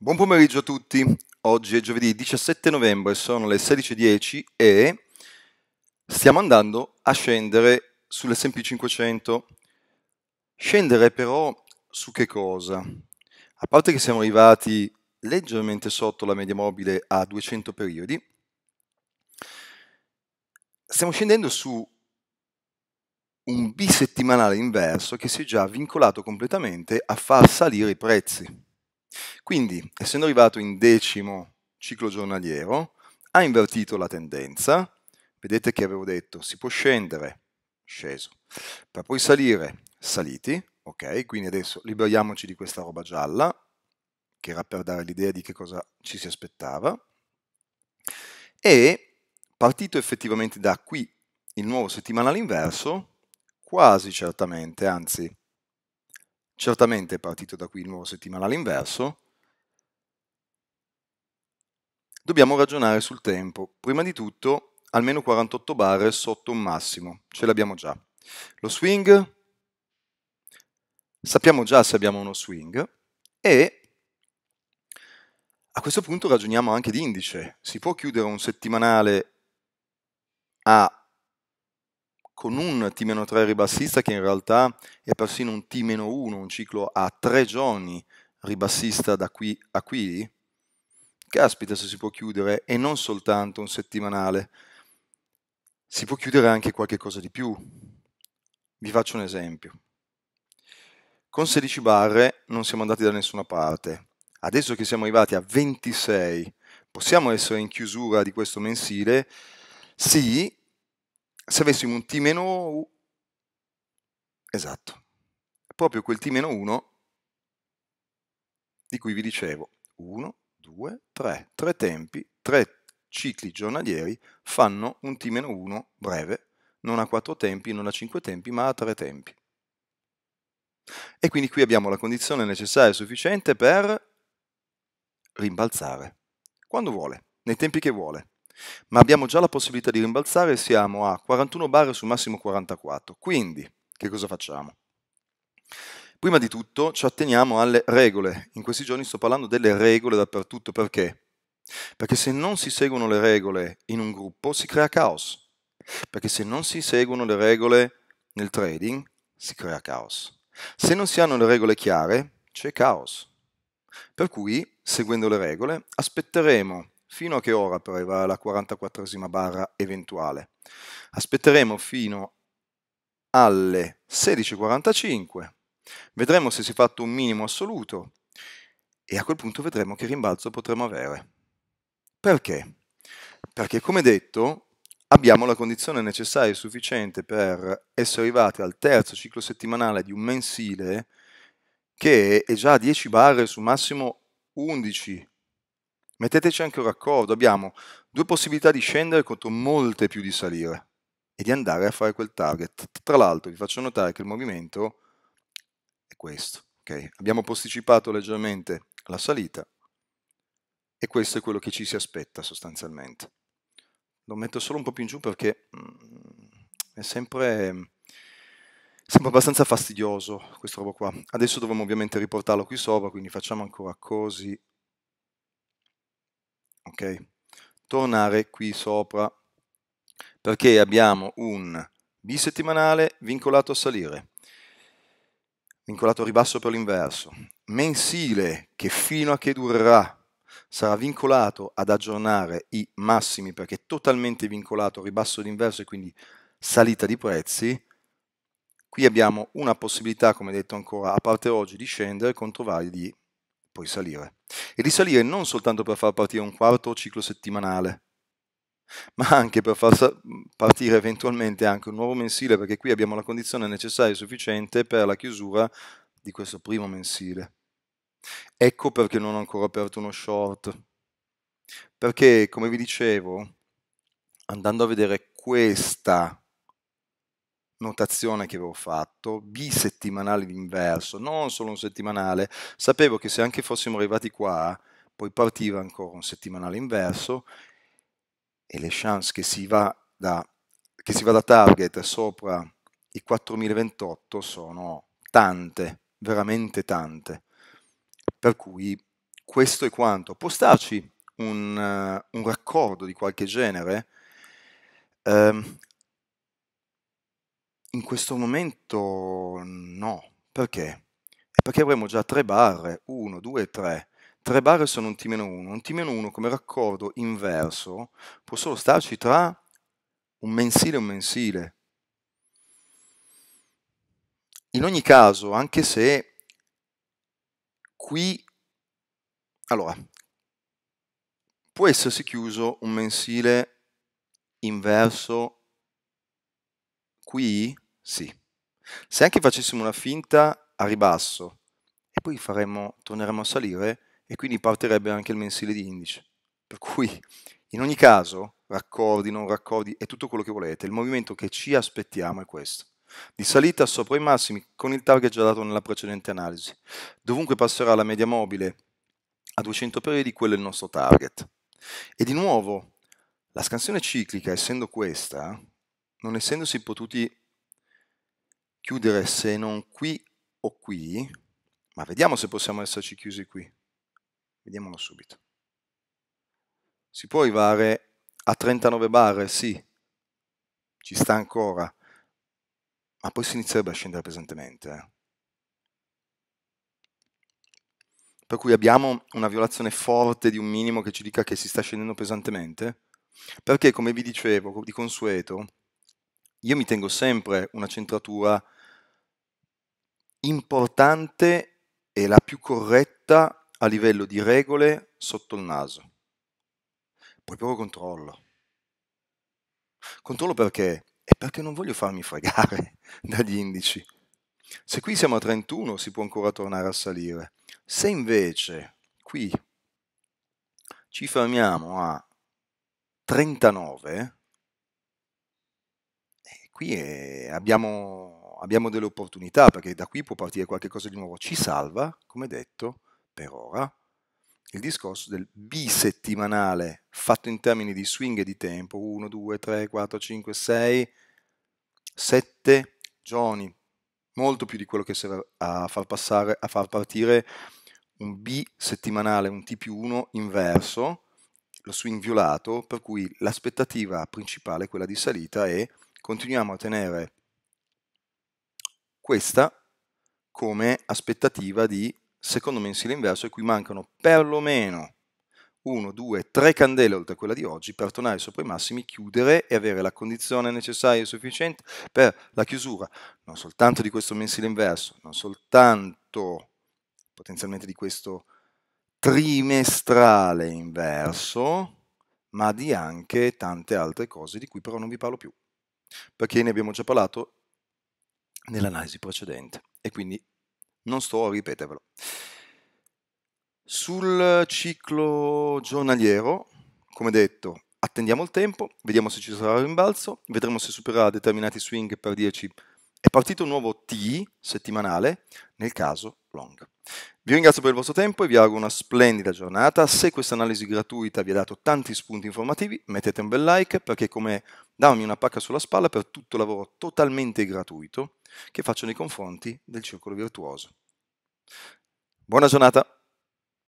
Buon pomeriggio a tutti, oggi è giovedì 17 novembre, sono le 16.10 e stiamo andando a scendere sull'S&P 500. Scendere però su che cosa? A parte che siamo arrivati leggermente sotto la media mobile a 200 periodi, stiamo scendendo su un bisettimanale inverso che si è già vincolato completamente a far salire i prezzi. Quindi, essendo arrivato in decimo ciclo giornaliero, ha invertito la tendenza. Vedete che avevo detto si può scendere, sceso, per poi salire, saliti. Ok, quindi adesso liberiamoci di questa roba gialla, che era per dare l'idea di che cosa ci si aspettava. E partito effettivamente da qui il nuovo settimanale inverso, quasi certamente, anzi Certamente è partito da qui il nuovo settimanale inverso. Dobbiamo ragionare sul tempo. Prima di tutto, almeno 48 barre sotto un massimo. Ce l'abbiamo già. Lo swing, sappiamo già se abbiamo uno swing e a questo punto ragioniamo anche di indice. Si può chiudere un settimanale a con un T-3 ribassista che in realtà è persino un T-1, un ciclo a tre giorni ribassista da qui a qui, caspita se si può chiudere e non soltanto un settimanale, si può chiudere anche qualche cosa di più. Vi faccio un esempio. Con 16 barre non siamo andati da nessuna parte. Adesso che siamo arrivati a 26, possiamo essere in chiusura di questo mensile? Sì, se avessimo un t 1 esatto, proprio quel t 1 di cui vi dicevo, 1, 2, 3, tre tempi, tre cicli giornalieri fanno un t 1 breve, non a quattro tempi, non a cinque tempi, ma a tre tempi. E quindi qui abbiamo la condizione necessaria e sufficiente per rimbalzare, quando vuole, nei tempi che vuole ma abbiamo già la possibilità di rimbalzare e siamo a 41 bar su massimo 44. Quindi, che cosa facciamo? Prima di tutto ci atteniamo alle regole. In questi giorni sto parlando delle regole dappertutto perché? Perché se non si seguono le regole in un gruppo si crea caos. Perché se non si seguono le regole nel trading si crea caos. Se non si hanno le regole chiare c'è caos. Per cui, seguendo le regole, aspetteremo fino a che ora per arrivare alla 44esima barra eventuale. Aspetteremo fino alle 16.45, vedremo se si è fatto un minimo assoluto e a quel punto vedremo che rimbalzo potremo avere. Perché? Perché come detto abbiamo la condizione necessaria e sufficiente per essere arrivati al terzo ciclo settimanale di un mensile che è già a 10 barre su massimo 11 Metteteci anche un raccordo, abbiamo due possibilità di scendere contro molte più di salire e di andare a fare quel target. Tra l'altro vi faccio notare che il movimento è questo. Okay? Abbiamo posticipato leggermente la salita e questo è quello che ci si aspetta sostanzialmente. Lo metto solo un po' più in giù perché mm, è sempre sembra abbastanza fastidioso questo robo qua. Adesso dovremmo ovviamente riportarlo qui sopra, quindi facciamo ancora così ok? Tornare qui sopra perché abbiamo un bisettimanale vincolato a salire, vincolato a ribasso per l'inverso, mensile che fino a che durerà sarà vincolato ad aggiornare i massimi perché è totalmente vincolato a ribasso d'inverso e quindi salita di prezzi, qui abbiamo una possibilità, come detto ancora, a parte oggi, di scendere contro validi, poi salire e risalire non soltanto per far partire un quarto ciclo settimanale, ma anche per far partire eventualmente anche un nuovo mensile, perché qui abbiamo la condizione necessaria e sufficiente per la chiusura di questo primo mensile. Ecco perché non ho ancora aperto uno short, perché come vi dicevo, andando a vedere questa notazione che avevo fatto, bisettimanale d'inverso, non solo un settimanale, sapevo che se anche fossimo arrivati qua, poi partiva ancora un settimanale inverso e le chance che si va da, si va da target sopra i 4028 sono tante, veramente tante. Per cui questo è quanto. Può starci un, eh, un raccordo di qualche genere? Um, in questo momento no. Perché? Perché avremo già tre barre, 1, 2, 3. Tre barre sono un T-1. Un T-1 come raccordo inverso può solo starci tra un mensile e un mensile. In ogni caso, anche se qui... Allora, può essersi chiuso un mensile inverso qui sì. Se anche facessimo una finta a ribasso e poi faremmo, torneremmo a salire e quindi partirebbe anche il mensile di indice. Per cui, in ogni caso, raccordi, non raccordi, è tutto quello che volete. Il movimento che ci aspettiamo è questo. Di salita sopra i massimi con il target già dato nella precedente analisi. Dovunque passerà la media mobile a 200 periodi, quello è il nostro target. E di nuovo, la scansione ciclica, essendo questa, non essendosi potuti chiudere se non qui o qui, ma vediamo se possiamo esserci chiusi qui. Vediamolo subito. Si può arrivare a 39 barre? sì, ci sta ancora, ma poi si inizierebbe a scendere pesantemente. Eh. per cui abbiamo una violazione forte di un minimo che ci dica che si sta scendendo pesantemente? Perché, come vi dicevo, di consueto, io mi tengo sempre una centratura importante e la più corretta a livello di regole sotto il naso. Poi poco controllo. Controllo perché? È perché non voglio farmi fregare dagli indici. Se qui siamo a 31 si può ancora tornare a salire. Se invece qui ci fermiamo a 39, eh, qui è, abbiamo abbiamo delle opportunità perché da qui può partire qualcosa di nuovo, ci salva, come detto, per ora, il discorso del bisettimanale fatto in termini di swing e di tempo, 1, 2, 3, 4, 5, 6, 7 giorni, molto più di quello che serve a far, passare, a far partire un bisettimanale, un T più 1 inverso, lo swing violato, per cui l'aspettativa principale, quella di salita, è continuiamo a tenere questa come aspettativa di secondo mensile inverso e qui mancano perlomeno 1, 2, 3 candele oltre a quella di oggi per tornare sopra i massimi, chiudere e avere la condizione necessaria e sufficiente per la chiusura non soltanto di questo mensile inverso, non soltanto potenzialmente di questo trimestrale inverso, ma di anche tante altre cose di cui però non vi parlo più, perché ne abbiamo già parlato nell'analisi precedente e quindi non sto a ripetervelo. Sul ciclo giornaliero, come detto, attendiamo il tempo, vediamo se ci sarà un rimbalzo, vedremo se supererà determinati swing per 10. È partito un nuovo T settimanale, nel caso long. Vi ringrazio per il vostro tempo e vi auguro una splendida giornata. Se questa analisi gratuita vi ha dato tanti spunti informativi, mettete un bel like perché come dammi una pacca sulla spalla per tutto il lavoro totalmente gratuito che faccio nei confronti del circolo virtuoso. Buona giornata!